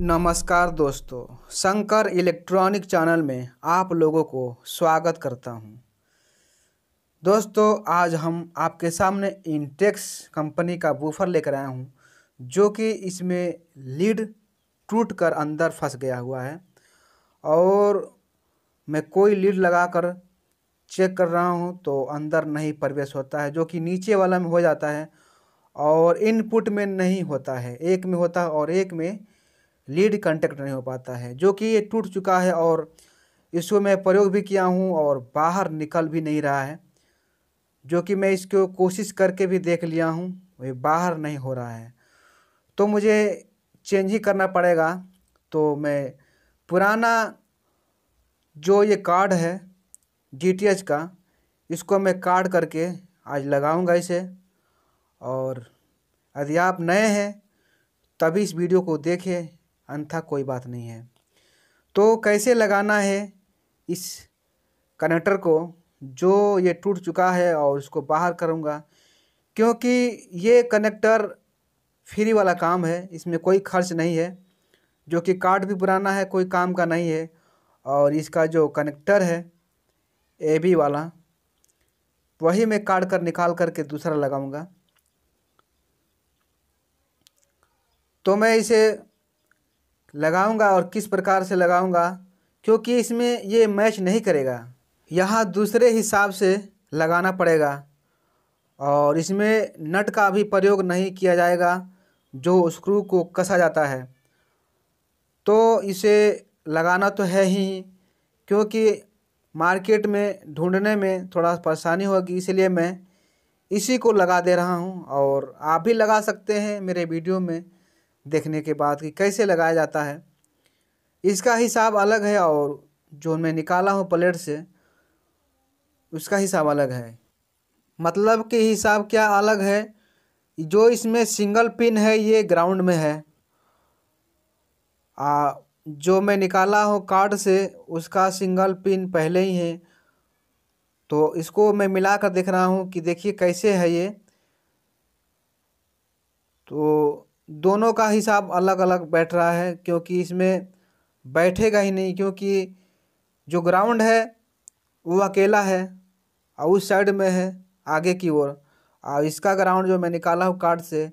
नमस्कार दोस्तों Shankar electronic channel में आप लोगों को स्वागत करता हूं। दोस्तों आज हम आपके सामने इंटेक्स कंपनी का बूफर लेकर आया हूं, जो कि इसमें लीड टूट कर अंदर फंस गया हुआ है और मैं कोई लीड लगाकर चेक कर रहा हूं तो अंदर नहीं प्रवेश होता है जो कि नीचे वाला में हो जाता है और इनपुट में नहीं होता है एक में होता है और एक में लीड कंटेक्ट नहीं हो पाता है जो कि ये टूट चुका है और इसको मैं प्रयोग भी किया हूँ और बाहर निकल भी नहीं रहा है जो कि मैं इसको कोशिश करके भी देख लिया हूँ ये बाहर नहीं हो रहा है तो मुझे चेंज ही करना पड़ेगा तो मैं पुराना जो ये कार्ड है डी का इसको मैं कार्ड करके आज लगाऊंगा इसे और यदि आप नए हैं तभी इस वीडियो को देखें अन्था कोई बात नहीं है तो कैसे लगाना है इस कनेक्टर को जो ये टूट चुका है और इसको बाहर करूँगा क्योंकि ये कनेक्टर फ्री वाला काम है इसमें कोई खर्च नहीं है जो कि कार्ड भी पुराना है कोई काम का नहीं है और इसका जो कनेक्टर है ए बी वाला वही मैं काट कर निकाल करके दूसरा लगाऊंगा तो मैं इसे लगाऊंगा और किस प्रकार से लगाऊंगा क्योंकि इसमें ये मैच नहीं करेगा यहाँ दूसरे हिसाब से लगाना पड़ेगा और इसमें नट का भी प्रयोग नहीं किया जाएगा जो स्क्रू को कसा जाता है तो इसे लगाना तो है ही क्योंकि मार्केट में ढूंढने में थोड़ा परेशानी होगी इसलिए मैं इसी को लगा दे रहा हूँ और आप भी लगा सकते हैं मेरे वीडियो में देखने के बाद कि कैसे लगाया जाता है इसका हिसाब अलग है और जो मैं निकाला हूँ प्लेट से उसका हिसाब अलग है मतलब कि हिसाब क्या अलग है जो इसमें सिंगल पिन है ये ग्राउंड में है आ, जो मैं निकाला हूँ कार्ड से उसका सिंगल पिन पहले ही है तो इसको मैं मिला कर देख रहा हूँ कि देखिए कैसे है ये तो दोनों का हिसाब अलग अलग बैठ रहा है क्योंकि इसमें बैठेगा ही नहीं क्योंकि जो ग्राउंड है वो अकेला है और उस साइड में है आगे की ओर और इसका ग्राउंड जो मैं निकाला हूँ कार्ड से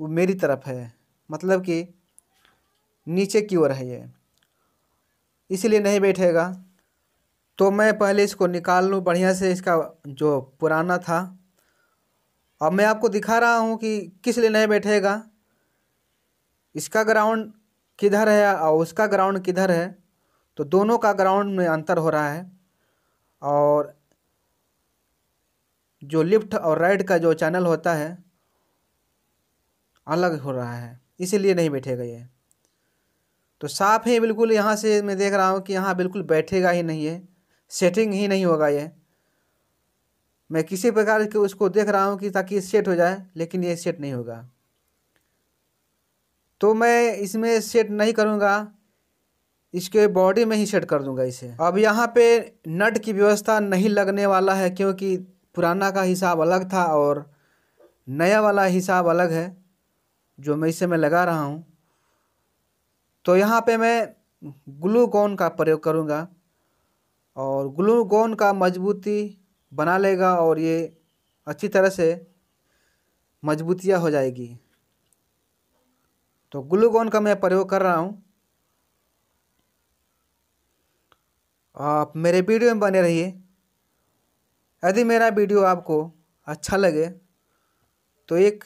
वो मेरी तरफ है मतलब कि नीचे की ओर है ये इसलिए नहीं बैठेगा तो मैं पहले इसको निकाल लूँ बढ़िया से इसका जो पुराना था अब मैं आपको दिखा रहा हूँ कि किस लिए नहीं बैठेगा इसका ग्राउंड किधर है और उसका ग्राउंड किधर है तो दोनों का ग्राउंड में अंतर हो रहा है और जो लेफ्ट और राइट का जो चैनल होता है अलग हो रहा है इसीलिए नहीं बैठेगा ये तो साफ ही बिल्कुल यहाँ से मैं देख रहा हूँ कि यहाँ बिल्कुल बैठेगा ही नहीं है सेटिंग ही नहीं होगा ये मैं किसी प्रकार के उसको देख रहा हूँ कि ताकि सेट हो जाए लेकिन ये सेट नहीं होगा तो मैं इसमें सेट नहीं करूँगा इसके बॉडी में ही सेट कर दूँगा इसे अब यहाँ पे नट की व्यवस्था नहीं लगने वाला है क्योंकि पुराना का हिसाब अलग था और नया वाला हिसाब अलग है जो मैं इसे मैं लगा रहा हूँ तो यहाँ पे मैं ग्लूकोन का प्रयोग करूँगा और ग्लूकोन का मजबूती बना लेगा और ये अच्छी तरह से मजबूतियाँ हो जाएगी तो ग्लूकोन का मैं प्रयोग कर रहा हूँ आप मेरे वीडियो में बने रहिए यदि मेरा वीडियो आपको अच्छा लगे तो एक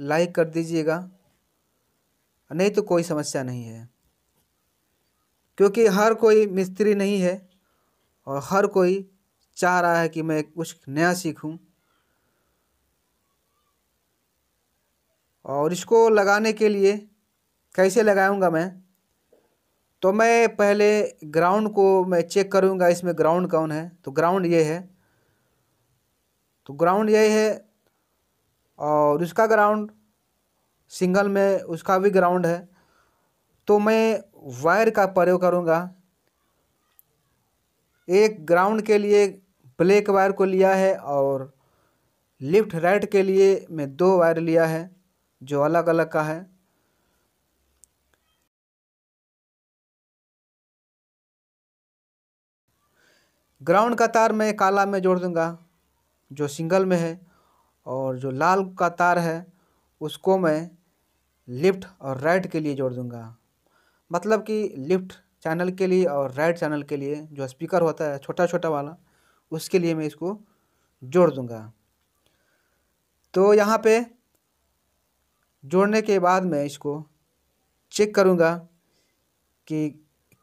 लाइक कर दीजिएगा नहीं तो कोई समस्या नहीं है क्योंकि हर कोई मिस्त्री नहीं है और हर कोई चाह रहा है कि मैं कुछ नया सीखूं और इसको लगाने के लिए कैसे लगाऊंगा मैं तो मैं पहले ग्राउंड को मैं चेक करूंगा इसमें ग्राउंड कौन है तो ग्राउंड ये है तो ग्राउंड यही है और उसका ग्राउंड सिंगल में उसका भी ग्राउंड है तो मैं वायर का प्रयोग करूँगा एक ग्राउंड के लिए ब्लैक वायर को लिया है और लेफ्ट राइट के लिए मैं दो वायर लिया है जो अलग अलग का है ग्राउंड का तार मैं काला में जोड़ दूंगा जो सिंगल में है और जो लाल का तार है उसको मैं लेफ्ट और राइट के लिए जोड़ दूंगा मतलब कि लेफ्ट चैनल के लिए और राइट चैनल के लिए जो स्पीकर होता है छोटा छोटा वाला उसके लिए मैं इसको जोड़ दूँगा तो यहाँ पे जोड़ने के बाद मैं इसको चेक करूँगा कि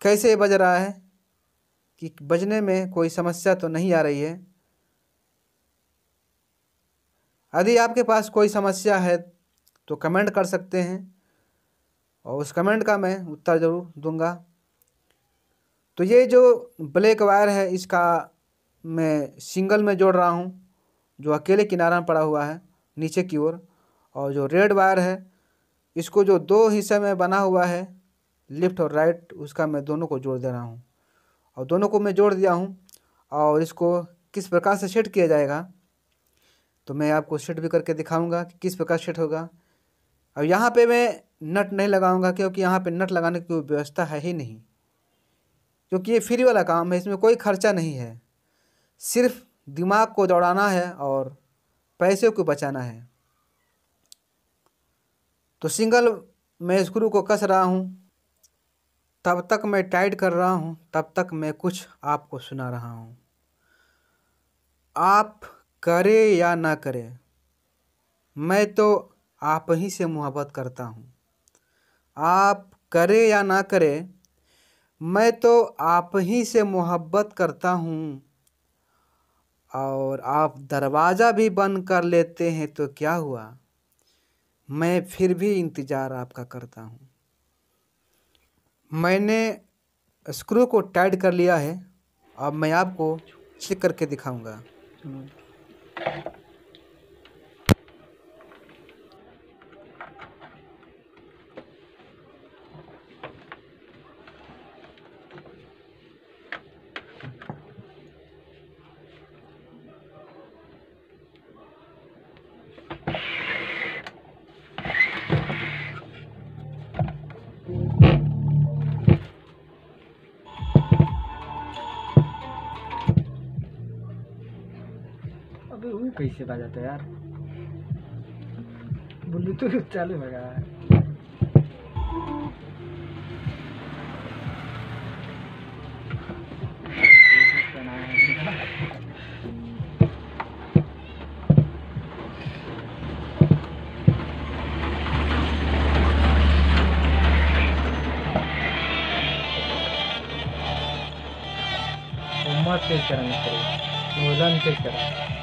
कैसे बज रहा है कि बजने में कोई समस्या तो नहीं आ रही है यदि आपके पास कोई समस्या है तो कमेंट कर सकते हैं और उस कमेंट का मैं उत्तर ज़रूर दूंगा तो ये जो ब्लैक वायर है इसका मैं सिंगल में जोड़ रहा हूँ जो अकेले किनारा में पड़ा हुआ है नीचे की ओर और जो रेड वायर है इसको जो दो हिस्से में बना हुआ है लेफ्ट और राइट उसका मैं दोनों को जोड़ दे रहा हूँ और दोनों को मैं जोड़ दिया हूँ और इसको किस प्रकार से सेट किया जाएगा तो मैं आपको सेट भी करके दिखाऊंगा कि किस प्रकार सेट होगा अब यहाँ पे मैं नट नहीं लगाऊंगा क्योंकि यहाँ पे नट लगाने की कोई व्यवस्था है ही नहीं क्योंकि ये फ्री वाला काम है इसमें कोई खर्चा नहीं है सिर्फ दिमाग को दौड़ाना है और पैसे को बचाना है तो सिंगल मैं स्क्रू को कस रहा हूँ तब तक मैं टाइट कर रहा हूँ तब तक मैं कुछ आपको सुना रहा हूँ आप करें या ना करें मैं तो आप ही से मुहब्बत करता हूँ आप करें या ना करें मैं तो आप ही से मुहब्बत करता हूँ और आप दरवाज़ा भी बंद कर लेते हैं तो क्या हुआ मैं फिर भी इंतज़ार आपका करता हूँ मैंने स्क्रू को टाइट कर लिया है अब मैं आपको चेक करके दिखाऊंगा हम्म। कैसे बजाते यार ब्लूटूथ तो चालू हो गया मत करें करा मित्र वजन तेज